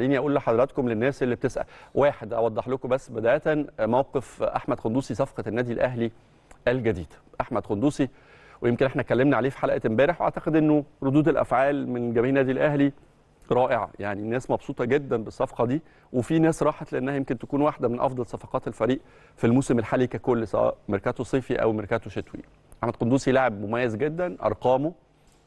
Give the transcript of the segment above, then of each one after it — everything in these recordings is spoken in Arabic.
خليني اقول لحضراتكم للناس اللي بتسال واحد اوضح لكم بس بدايه موقف احمد خندوسي صفقه النادي الاهلي الجديد احمد خندوسي ويمكن احنا اتكلمنا عليه في حلقه امبارح واعتقد انه ردود الافعال من جماهير النادي الاهلي رائعه يعني الناس مبسوطه جدا بالصفقه دي وفي ناس راحت لانها يمكن تكون واحده من افضل صفقات الفريق في الموسم الحالي ككل سواء ميركاتو صيفي او ميركاتو شتوي احمد قندوسي لاعب مميز جدا ارقامه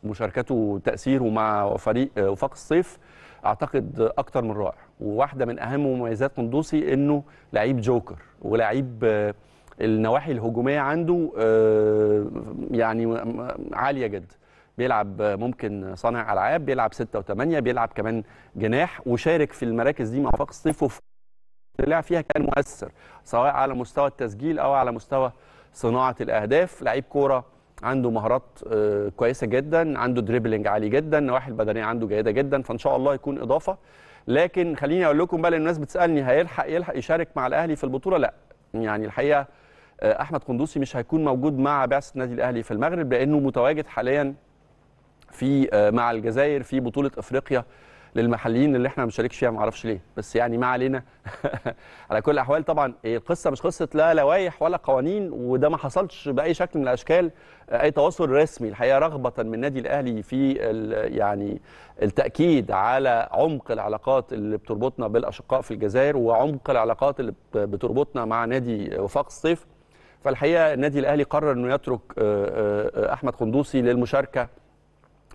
مشاركته تاثيره مع فريق وفاق الصيف اعتقد اكتر من رائع وواحده من اهم مميزات قندوسي انه لعيب جوكر ولعيب آه، النواحي الهجوميه عنده آه، يعني آه، عاليه جدا بيلعب ممكن صانع العاب بيلعب 6 و8 بيلعب كمان جناح وشارك في المراكز دي مع فاق الصيف لعب فيها كان مؤثر سواء على مستوى التسجيل او على مستوى صناعه الاهداف لعيب كوره عنده مهارات آه، كويسه جدا عنده دريبلينج عالي جدا النواحي البدنيه عنده جيده جدا فان شاء الله يكون اضافه لكن خليني اقول لكم بقى لان الناس بتسالني هيلحق يلحق يشارك مع الاهلي في البطوله لا يعني الحقيقه آه، احمد قندوسي مش هيكون موجود مع بعثه النادي الاهلي في المغرب لانه متواجد حاليا في آه، مع الجزائر في بطوله افريقيا للمحليين اللي احنا ما بنشاركش فيها ما اعرفش ليه بس يعني ما علينا على كل الاحوال طبعا القصه إيه، مش قصه لا لوائح ولا قوانين وده ما حصلش باي شكل من الاشكال اي تواصل رسمي الحقيقه رغبه من النادي الاهلي في يعني التاكيد على عمق العلاقات اللي بتربطنا بالاشقاء في الجزائر وعمق العلاقات اللي بتربطنا مع نادي وفاق الصيف فالحقيقه النادي الاهلي قرر انه يترك آه، آه، آه، احمد قندوسي للمشاركه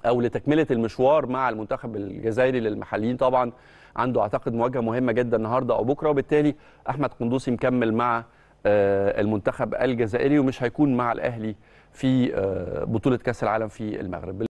او لتكمله المشوار مع المنتخب الجزائري للمحليين طبعا عنده اعتقد مواجهه مهمه جدا النهارده او بكره وبالتالي احمد قندوسي مكمل مع آه، المنتخب الجزائري ومش هيكون مع الاهلي في آه، بطوله كاس العالم في المغرب